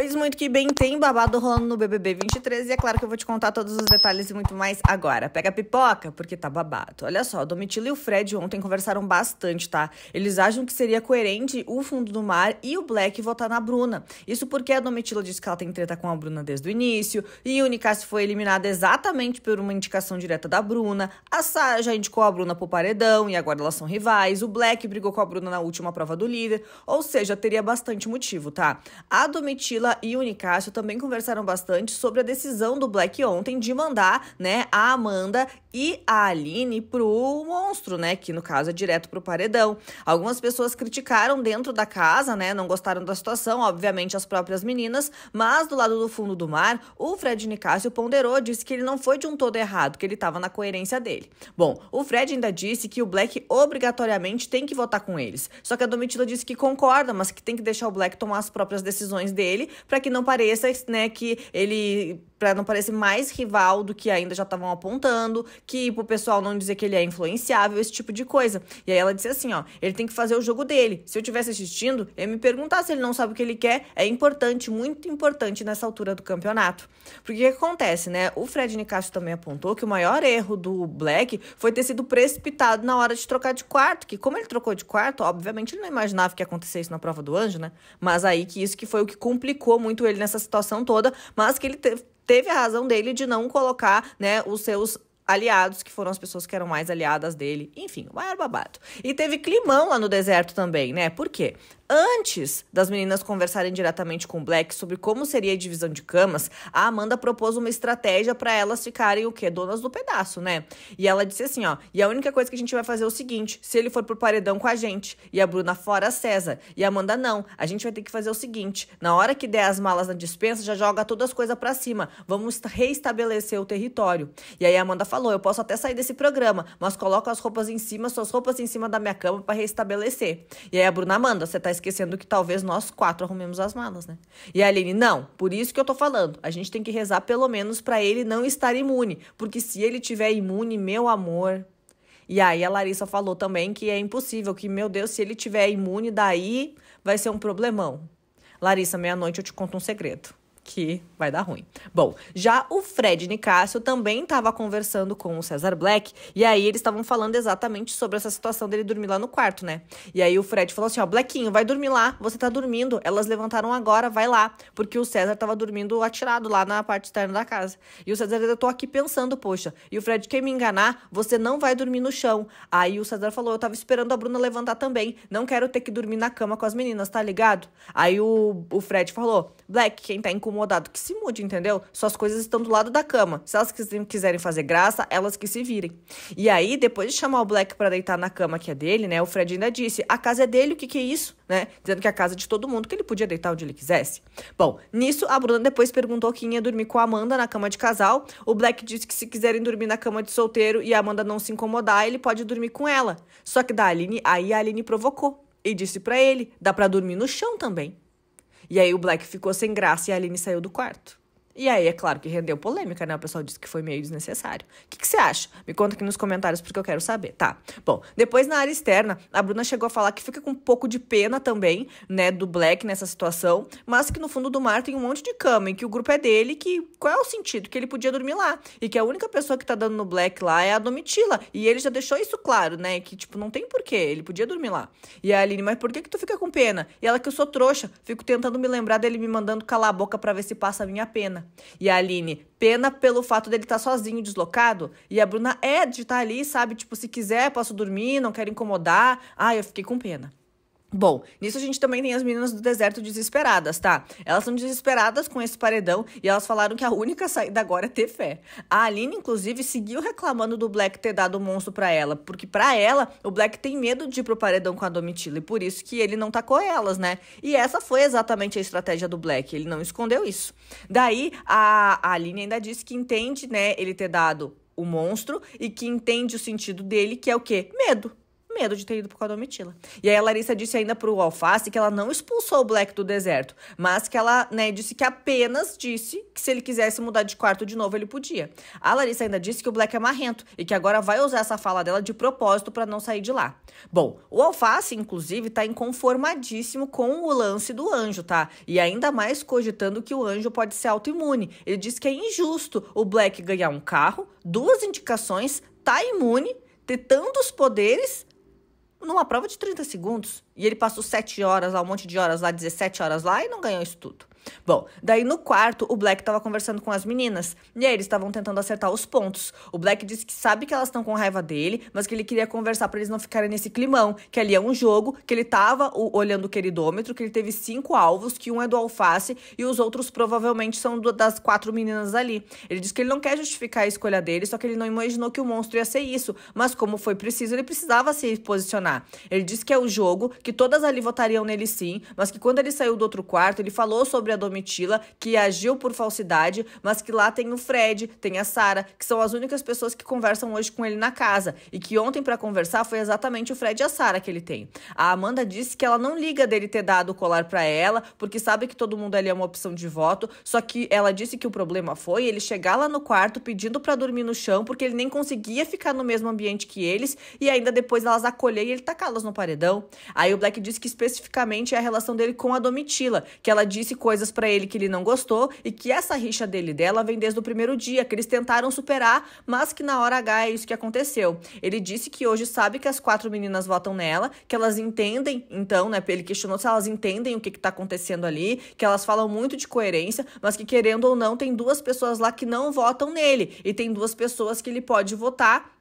Pois muito que bem, tem babado rolando no BBB 23 e é claro que eu vou te contar todos os detalhes e muito mais agora. Pega a pipoca, porque tá babado. Olha só, Domitila e o Fred ontem conversaram bastante, tá? Eles acham que seria coerente o Fundo do Mar e o Black votar na Bruna. Isso porque a Domitila disse que ela tem treta com a Bruna desde o início e o Nicasio foi eliminada exatamente por uma indicação direta da Bruna. A Sara já indicou a Bruna pro paredão e agora elas são rivais. O Black brigou com a Bruna na última prova do líder, ou seja, teria bastante motivo, tá? A Domitila e o Nicásio também conversaram bastante sobre a decisão do Black ontem de mandar, né, a Amanda e a Aline pro monstro, né? Que no caso é direto pro paredão. Algumas pessoas criticaram dentro da casa, né? Não gostaram da situação, obviamente as próprias meninas, mas do lado do fundo do mar, o Fred Nicásio ponderou, disse que ele não foi de um todo errado, que ele estava na coerência dele. Bom, o Fred ainda disse que o Black obrigatoriamente tem que votar com eles. Só que a Domitila disse que concorda, mas que tem que deixar o Black tomar as próprias decisões dele, para que não pareça, né, que ele para não parecer mais rival do que ainda já estavam apontando, que pro pessoal não dizer que ele é influenciável, esse tipo de coisa. E aí ela disse assim, ó, ele tem que fazer o jogo dele. Se eu tivesse assistindo, eu ia me perguntar se ele não sabe o que ele quer. É importante, muito importante nessa altura do campeonato. Porque o que acontece, né? O Fred Nicásio também apontou que o maior erro do Black foi ter sido precipitado na hora de trocar de quarto, que como ele trocou de quarto, obviamente ele não imaginava que ia acontecer isso na prova do Anjo, né? Mas aí que isso que foi o que complicou muito ele nessa situação toda, mas que ele teve teve a razão dele de não colocar né, os seus aliados, que foram as pessoas que eram mais aliadas dele. Enfim, o maior babado. E teve climão lá no deserto também, né? Por quê? Antes das meninas conversarem diretamente com o Black sobre como seria a divisão de camas, a Amanda propôs uma estratégia para elas ficarem o quê? Donas do pedaço, né? E ela disse assim, ó: "E a única coisa que a gente vai fazer é o seguinte, se ele for pro paredão com a gente e a Bruna fora a César e a Amanda não, a gente vai ter que fazer o seguinte, na hora que der as malas na dispensa, já joga todas as coisas para cima. Vamos reestabelecer o território". E aí a Amanda falou: "Eu posso até sair desse programa, mas coloca as roupas em cima, suas roupas em cima da minha cama para reestabelecer". E aí a Bruna Amanda, você tá esquecendo que talvez nós quatro arrumemos as malas, né? E a Aline, não, por isso que eu tô falando. A gente tem que rezar pelo menos para ele não estar imune. Porque se ele tiver imune, meu amor. E aí a Larissa falou também que é impossível, que, meu Deus, se ele tiver imune, daí vai ser um problemão. Larissa, meia-noite eu te conto um segredo que vai dar ruim. Bom, já o Fred Nicásio também estava conversando com o Cesar Black, e aí eles estavam falando exatamente sobre essa situação dele dormir lá no quarto, né? E aí o Fred falou assim: ó, Blackinho, vai dormir lá, você tá dormindo, elas levantaram agora, vai lá, porque o César tava dormindo atirado lá na parte externa da casa. E o César, eu tô aqui pensando, poxa, e o Fred quer me enganar, você não vai dormir no chão. Aí o César falou: eu tava esperando a Bruna levantar também, não quero ter que dormir na cama com as meninas, tá ligado? Aí o, o Fred falou: Black, quem tá em incomodado, que se mude, entendeu? Suas coisas estão do lado da cama. Se elas quiserem fazer graça, elas que se virem. E aí, depois de chamar o Black para deitar na cama que é dele, né? O Fred ainda disse: a casa é dele, o que, que é isso? Né? Dizendo que é a casa é de todo mundo, que ele podia deitar onde ele quisesse. Bom, nisso, a Bruna depois perguntou quem ia dormir com a Amanda na cama de casal. O Black disse que se quiserem dormir na cama de solteiro e a Amanda não se incomodar, ele pode dormir com ela. Só que da Aline, aí a Aline provocou e disse para ele: dá para dormir no chão também. E aí o Black ficou sem graça e a Aline saiu do quarto. E aí, é claro que rendeu polêmica, né? O pessoal disse que foi meio desnecessário. O que, que, você acha? Me conta aqui nos comentários, porque eu quero saber. Tá. Bom, depois na área externa, a Bruna chegou a falar que fica com um pouco de pena também, né, do Black nessa situação, mas que no fundo do mar tem um monte de cama e que o grupo é dele, que qual é o sentido? Que ele podia dormir lá. E que a única pessoa que tá dando no Black lá é a Domitila. E ele já deixou isso claro, né? Que, tipo, não tem porquê. Ele podia dormir lá. E a Aline, mas por que, que tu fica com pena? E ela que eu sou trouxa, fico tentando me lembrar dele me mandando calar a boca para ver se passa a minha pena. E a Aline, pena pelo fato dele estar tá sozinho, deslocado. E a Bruna é de estar tá ali, sabe? Tipo, se quiser, posso dormir, não quero incomodar. Ah, eu fiquei com pena. Bom, nisso a gente também tem as meninas do deserto desesperadas, tá? Elas são desesperadas com esse paredão e elas falaram que a única saída agora é ter fé. A Aline, inclusive, seguiu reclamando do Black ter dado o monstro para ela, porque para ela, o Black tem medo de ir pro paredão com a Domitila e por isso que ele não tacou elas, né? E essa foi exatamente a estratégia do Black, ele não escondeu isso. Daí, a, a Aline ainda disse que entende, né, ele ter dado o monstro e que entende o sentido dele, que é o quê? Medo medo de ter ido causa a Domitila. E aí a Larissa disse ainda pro Alface que ela não expulsou o Black do deserto, mas que ela, né, disse que apenas disse que se ele quisesse mudar de quarto de novo, ele podia. A Larissa ainda disse que o Black é marrento e que agora vai usar essa fala dela de propósito para não sair de lá. Bom, o Alface, inclusive, tá inconformadíssimo com o lance do anjo, tá? E ainda mais cogitando que o anjo pode ser autoimune. Ele disse que é injusto o Black ganhar um carro, duas indicações, tá imune, ter tantos poderes numa prova de 30 segundos. E ele passou 7 horas lá, um monte de horas lá, 17 horas lá e não ganhou isso tudo. Bom, daí no quarto, o Black tava conversando com as meninas. E aí eles estavam tentando acertar os pontos. O Black disse que sabe que elas estão com raiva dele, mas que ele queria conversar para eles não ficarem nesse climão, que ali é um jogo, que ele tava o, olhando o queridômetro, que ele teve cinco alvos, que um é do alface e os outros provavelmente são do, das quatro meninas ali. Ele disse que ele não quer justificar a escolha dele, só que ele não imaginou que o monstro ia ser isso. Mas como foi preciso, ele precisava se posicionar. Ele disse que é o jogo, que todas ali votariam nele sim, mas que quando ele saiu do outro quarto, ele falou sobre sobre a Domitila, que agiu por falsidade, mas que lá tem o Fred, tem a Sara, que são as únicas pessoas que conversam hoje com ele na casa. E que ontem, para conversar, foi exatamente o Fred e a Sara que ele tem. A Amanda disse que ela não liga dele ter dado o colar para ela, porque sabe que todo mundo ali é uma opção de voto, só que ela disse que o problema foi ele chegar lá no quarto pedindo para dormir no chão, porque ele nem conseguia ficar no mesmo ambiente que eles, e ainda depois elas acolher e ele tacá-las tá no paredão. Aí o Black disse que especificamente é a relação dele com a Domitila, que ela disse coisas coisas para ele que ele não gostou e que essa rixa dele dela vem desde o primeiro dia, que eles tentaram superar, mas que na hora H é isso que aconteceu. Ele disse que hoje sabe que as quatro meninas votam nela, que elas entendem, então, né? Ele questionou se elas entendem o que, que tá acontecendo ali, que elas falam muito de coerência, mas que querendo ou não, tem duas pessoas lá que não votam nele e tem duas pessoas que ele pode votar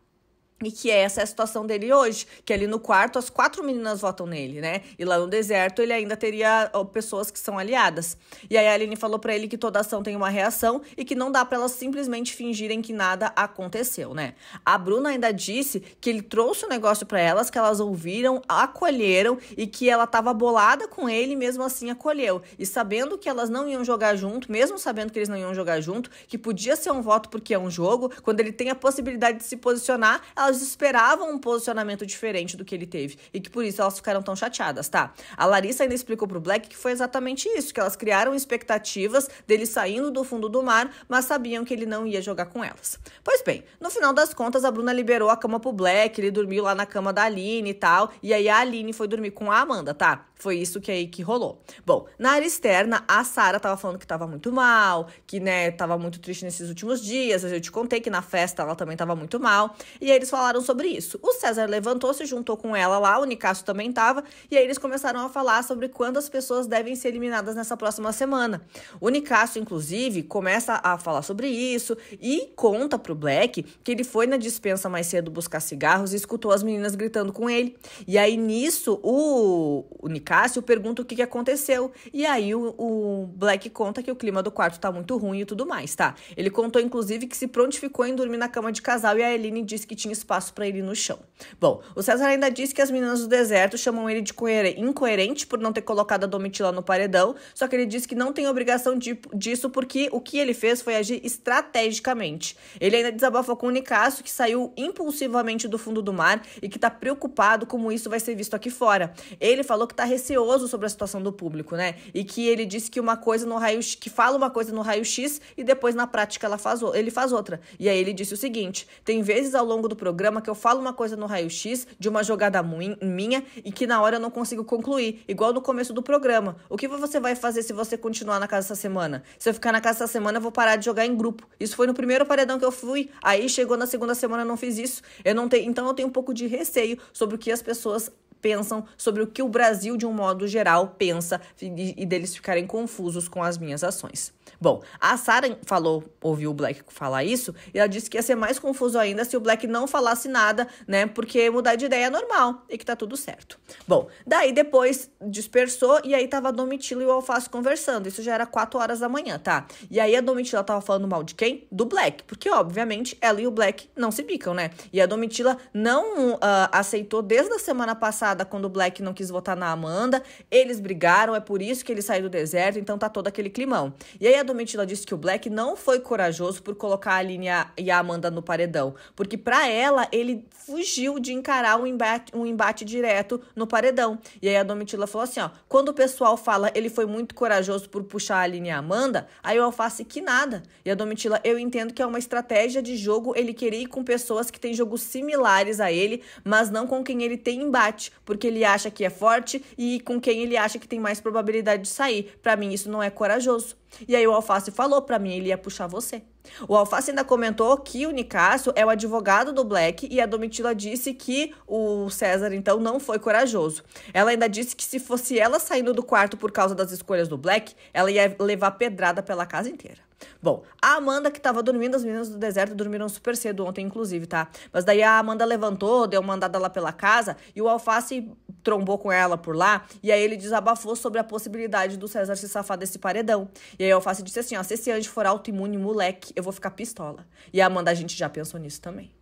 e que é essa é a situação dele hoje, que ali no quarto as quatro meninas votam nele, né? E lá no deserto ele ainda teria pessoas que são aliadas. E aí a Aline falou para ele que toda ação tem uma reação e que não dá para elas simplesmente fingirem que nada aconteceu, né? A Bruna ainda disse que ele trouxe o um negócio para elas, que elas ouviram, acolheram e que ela tava bolada com ele e mesmo assim acolheu. E sabendo que elas não iam jogar junto, mesmo sabendo que eles não iam jogar junto, que podia ser um voto porque é um jogo, quando ele tem a possibilidade de se posicionar, ela elas esperavam um posicionamento diferente do que ele teve e que por isso elas ficaram tão chateadas, tá? A Larissa ainda explicou pro Black que foi exatamente isso, que elas criaram expectativas dele saindo do fundo do mar, mas sabiam que ele não ia jogar com elas. Pois bem, no final das contas, a Bruna liberou a cama pro Black, ele dormiu lá na cama da Aline e tal, e aí a Aline foi dormir com a Amanda, tá? Foi isso que aí que rolou. Bom, na área externa, a Sara tava falando que tava muito mal, que, né, tava muito triste nesses últimos dias, eu te contei que na festa ela também tava muito mal, e aí eles falaram falaram sobre isso. O César levantou-se, juntou com ela lá, o Nicasso também estava, e aí eles começaram a falar sobre quantas pessoas devem ser eliminadas nessa próxima semana. O Nicasso, inclusive, começa a falar sobre isso e conta pro Black que ele foi na dispensa mais cedo buscar cigarros e escutou as meninas gritando com ele. E aí nisso o, o pergunta o que, que aconteceu. E aí o, o Black conta que o clima do quarto tá muito ruim e tudo mais, tá? Ele contou inclusive que se prontificou em dormir na cama de casal e a Eline disse que tinha espaço para ele no chão. Bom, o César ainda disse que as meninas do deserto chamam ele de incoerente por não ter colocado a Domitila no paredão, só que ele disse que não tem obrigação de, disso porque o que ele fez foi agir estrategicamente. Ele ainda desabafou com o Nicasso, que saiu impulsivamente do fundo do mar e que está preocupado como isso vai ser visto aqui fora. Ele falou que está receoso sobre a situação do público, né? E que ele disse que uma coisa no raio que fala uma coisa no raio X e depois na prática ela faz, ele faz outra. E aí ele disse o seguinte: tem vezes ao longo do programa programa que eu falo uma coisa no raio-x de uma jogada minha e que na hora eu não consigo concluir, igual no começo do programa. O que você vai fazer se você continuar na casa essa semana? Se eu ficar na casa essa semana, eu vou parar de jogar em grupo. Isso foi no primeiro paredão que eu fui, aí chegou na segunda semana eu não fiz isso. Eu não tenho, então eu tenho um pouco de receio sobre o que as pessoas pensam, sobre o que o Brasil, de um modo geral, pensa e, e deles ficarem confusos com as minhas ações. Bom, a Sarah falou, ouviu o Black falar isso, e ela disse que ia ser mais confuso ainda se o Black não falasse nada, né? Porque mudar de ideia é normal e que tá tudo certo. Bom, daí depois dispersou e aí tava a Domitila e o Alface conversando. Isso já era 4 horas da manhã, tá? E aí a Domitila tava falando mal de quem? Do Black, porque obviamente ela e o Black não se bicam, né? E a Domitila não uh, aceitou desde a semana passada quando o Black não quis votar na Amanda. Eles brigaram, é por isso que ele saiu do deserto, então tá todo aquele climão. E aí a Domitila disse que o Black não foi corajoso por colocar a Aline e a Amanda no paredão, porque para ela ele fugiu de encarar um embate, um embate direto no paredão. E aí a Domitila falou assim, ó, quando o pessoal fala ele foi muito corajoso por puxar a Aline e a Amanda, aí o Alface que nada. E a Domitila, eu entendo que é uma estratégia de jogo ele querer ir com pessoas que têm jogos similares a ele, mas não com quem ele tem embate, porque ele acha que é forte e com quem ele acha que tem mais probabilidade de sair. Para mim, isso não é corajoso. E aí o Alface falou para mim, ele ia puxar você. O Alface ainda comentou que o Nicasso é o advogado do Black e a Domitila disse que o César então não foi corajoso. Ela ainda disse que se fosse ela saindo do quarto por causa das escolhas do Black, ela ia levar pedrada pela casa inteira. Bom, a Amanda que tava dormindo, as meninas do deserto dormiram super cedo ontem, inclusive, tá? Mas daí a Amanda levantou, deu uma andada lá pela casa e o Alface trombou com ela por lá. E aí ele desabafou sobre a possibilidade do César se safar desse paredão. E aí o Alface disse assim: ó, se esse anjo for autoimune, moleque, eu vou ficar pistola. E a Amanda, a gente já pensou nisso também.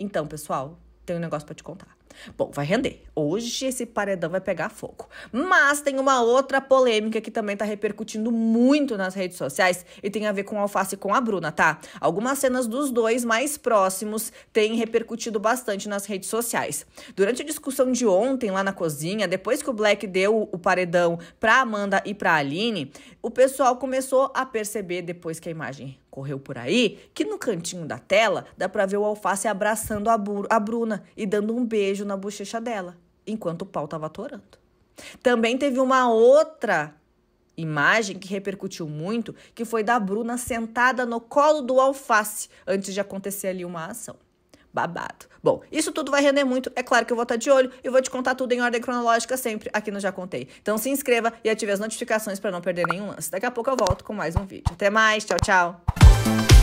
Então, pessoal, tem um negócio para te contar. Bom, vai render. Hoje esse paredão vai pegar fogo. Mas tem uma outra polêmica que também tá repercutindo muito nas redes sociais e tem a ver com o Alface e com a Bruna, tá? Algumas cenas dos dois mais próximos têm repercutido bastante nas redes sociais. Durante a discussão de ontem lá na cozinha, depois que o Black deu o paredão pra Amanda e pra Aline, o pessoal começou a perceber depois que a imagem correu por aí, que no cantinho da tela dá pra ver o Alface abraçando a, a Bruna e dando um beijo beijo na bochecha dela, enquanto o pau estava atorando. Também teve uma outra imagem que repercutiu muito, que foi da Bruna sentada no colo do alface antes de acontecer ali uma ação. Babado. Bom, isso tudo vai render muito. É claro que eu vou estar tá de olho e vou te contar tudo em ordem cronológica sempre aqui no Já Contei. Então se inscreva e ative as notificações para não perder nenhum lance. Daqui a pouco eu volto com mais um vídeo. Até mais, tchau, tchau.